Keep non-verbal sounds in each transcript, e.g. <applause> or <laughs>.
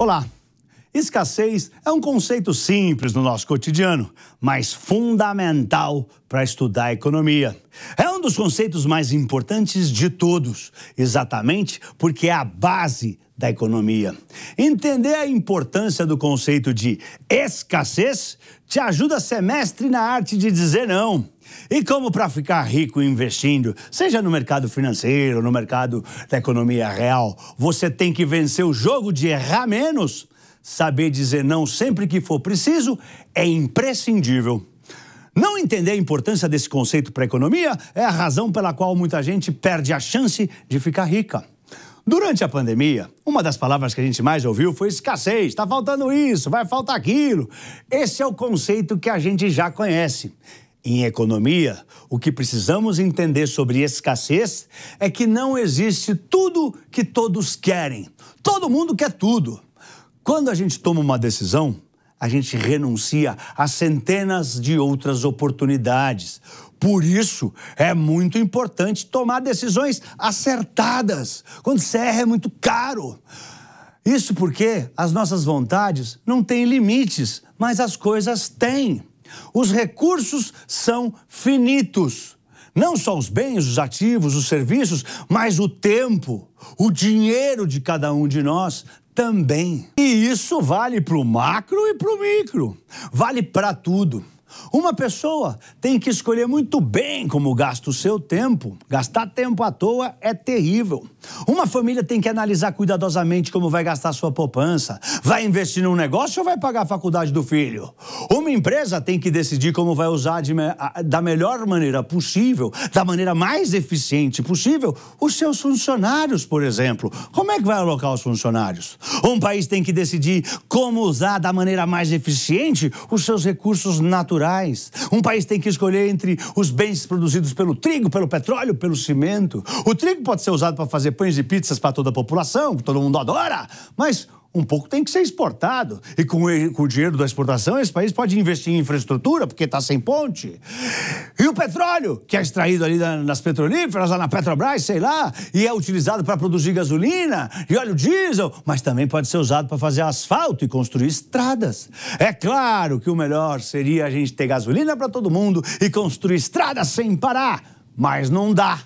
Olá, Escassez é um conceito simples no nosso cotidiano, mas fundamental para estudar a economia. É um dos conceitos mais importantes de todos, exatamente porque é a base da economia. Entender a importância do conceito de escassez te ajuda semestre na arte de dizer não. E como para ficar rico investindo, seja no mercado financeiro, no mercado da economia real, você tem que vencer o jogo de errar menos Saber dizer não sempre que for preciso é imprescindível. Não entender a importância desse conceito para a economia é a razão pela qual muita gente perde a chance de ficar rica. Durante a pandemia, uma das palavras que a gente mais ouviu foi escassez. Está faltando isso, vai faltar aquilo. Esse é o conceito que a gente já conhece. Em economia, o que precisamos entender sobre escassez é que não existe tudo que todos querem. Todo mundo quer tudo. Quando a gente toma uma decisão, a gente renuncia a centenas de outras oportunidades. Por isso, é muito importante tomar decisões acertadas. Quando você erra, é muito caro. Isso porque as nossas vontades não têm limites, mas as coisas têm. Os recursos são finitos. Não só os bens, os ativos, os serviços, mas o tempo, o dinheiro de cada um de nós também. E isso vale para o macro e para o micro. Vale para tudo. Uma pessoa tem que escolher muito bem como gasta o seu tempo. Gastar tempo à toa é terrível. Uma família tem que analisar cuidadosamente como vai gastar sua poupança. Vai investir num negócio ou vai pagar a faculdade do filho? Uma empresa tem que decidir como vai usar de, da melhor maneira possível, da maneira mais eficiente possível, os seus funcionários, por exemplo. Como é que vai alocar os funcionários? Um país tem que decidir como usar da maneira mais eficiente os seus recursos naturais naturais. Um país tem que escolher entre os bens produzidos pelo trigo, pelo petróleo, pelo cimento. O trigo pode ser usado para fazer pães e pizzas para toda a população, que todo mundo adora, mas um pouco tem que ser exportado. E com, o dinheiro da exportação, esse país pode investir em infraestrutura, porque está sem ponte. E o petróleo, que é extraído ali nas petrolíferas, lá na Petrobras, sei lá, e é utilizado para produzir gasolina e óleo diesel, mas também pode ser usado para fazer asfalto e construir estradas. É claro que o melhor seria a gente ter gasolina para todo mundo e construir estradas sem parar, mas não dá.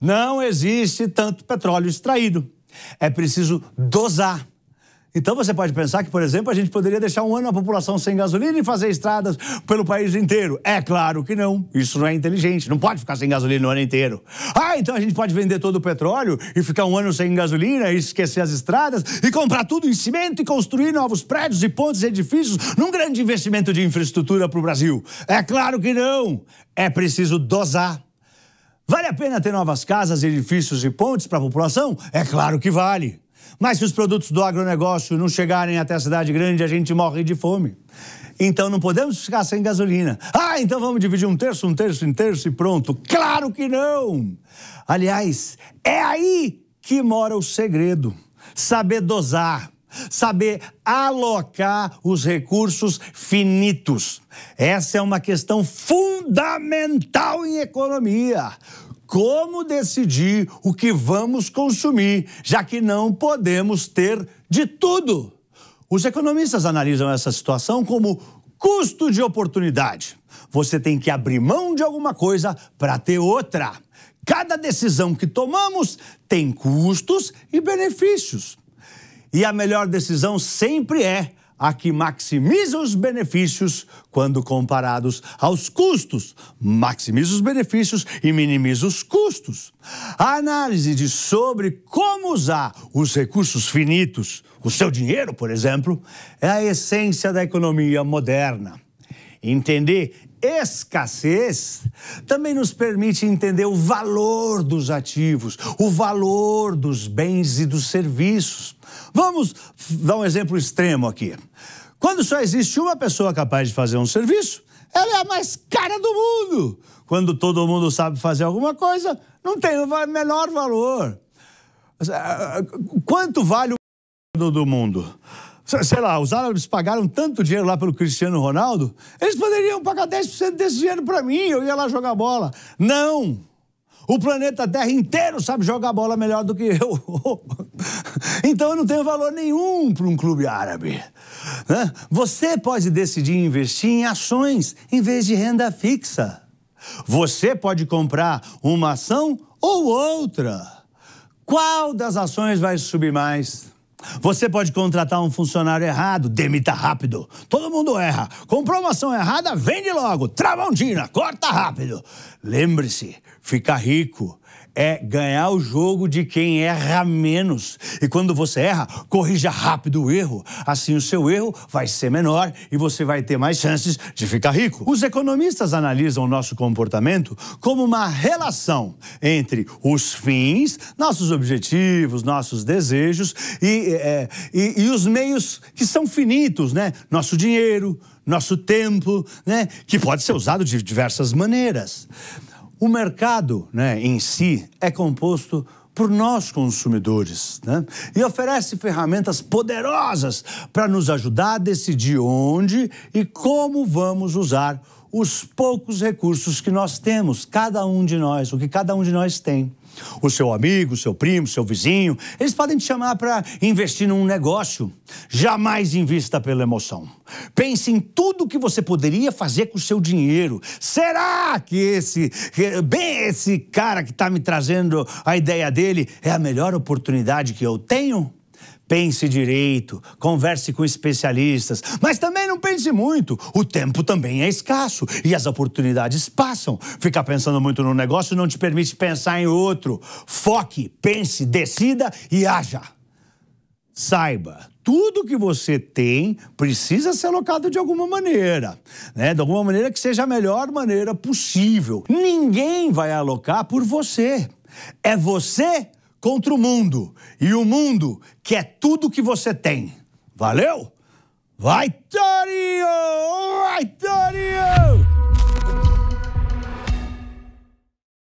Não existe tanto petróleo extraído. É preciso dosar então você pode pensar que, por exemplo, a gente poderia deixar um ano a população sem gasolina e fazer estradas pelo país inteiro. É claro que não. Isso não é inteligente. Não pode ficar sem gasolina o ano inteiro. Ah, então a gente pode vender todo o petróleo e ficar um ano sem gasolina e esquecer as estradas e comprar tudo em cimento e construir novos prédios e pontes e edifícios num grande investimento de infraestrutura para o Brasil. É claro que não. É preciso dosar. Vale a pena ter novas casas, edifícios e pontes para a população? É claro que vale. Mas se os produtos do agronegócio não chegarem até a cidade grande, a gente morre de fome. Então não podemos ficar sem gasolina. Ah, então vamos dividir um terço, um terço, um terço e pronto. Claro que não! Aliás, é aí que mora o segredo. Saber dosar, saber alocar os recursos finitos. Essa é uma questão fundamental em economia como decidir o que vamos consumir, já que não podemos ter de tudo. Os economistas analisam essa situação como custo de oportunidade. Você tem que abrir mão de alguma coisa para ter outra. Cada decisão que tomamos tem custos e benefícios. E a melhor decisão sempre é a que maximiza os benefícios quando comparados aos custos, maximiza os benefícios e minimiza os custos. A análise de sobre como usar os recursos finitos, o seu dinheiro, por exemplo, é a essência da economia moderna. Entender escassez também nos permite entender o valor dos ativos, o valor dos bens e dos serviços. Vamos dar um exemplo extremo aqui. Quando só existe uma pessoa capaz de fazer um serviço, ela é a mais cara do mundo. Quando todo mundo sabe fazer alguma coisa, não tem o menor valor. Quanto vale o do mundo? sei lá, os árabes pagaram tanto dinheiro lá pelo Cristiano Ronaldo, eles poderiam pagar 10% desse dinheiro para mim, eu ia lá jogar bola. Não! O planeta Terra inteiro sabe jogar bola melhor do que eu. <laughs> então eu não tenho valor nenhum para um clube árabe. Né? Você pode decidir investir em ações em vez de renda fixa. Você pode comprar uma ação ou outra. Qual das ações vai subir mais? Você pode contratar um funcionário errado, demita rápido. Todo mundo erra. Comprovação errada, vende logo. Tramontina, corta rápido. Lembre-se, ficar rico é ganhar o jogo de quem erra menos. E quando você erra, corrija rápido o erro. Assim o seu erro vai ser menor e você vai ter mais chances de ficar rico. Os economistas analisam o nosso comportamento como uma relação entre os fins, nossos objetivos, nossos desejos e, é, e, e os meios que são finitos, né? Nosso dinheiro, nosso tempo, né? Que pode ser usado de diversas maneiras. O mercado né, em si é composto por nós consumidores né? e oferece ferramentas poderosas para nos ajudar a decidir onde e como vamos usar os poucos recursos que nós temos, cada um de nós, o que cada um de nós tem. O seu amigo, o seu primo, o seu vizinho, eles podem te chamar para investir num negócio. Jamais invista pela emoção. Pense em tudo que você poderia fazer com o seu dinheiro. Será que esse, bem esse cara que está me trazendo a ideia dele é a melhor oportunidade que eu tenho? Pense direito, converse com especialistas, mas também não pense muito. O tempo também é escasso e as oportunidades passam. Ficar pensando muito no negócio não te permite pensar em outro. Foque, pense, decida e haja. Saiba, tudo que você tem precisa ser alocado de alguma maneira, né? De alguma maneira que seja a melhor maneira possível. Ninguém vai alocar por você. É você contra o mundo e o mundo que é tudo que você tem. Valeu? Vai, Tório! Vai, Tório!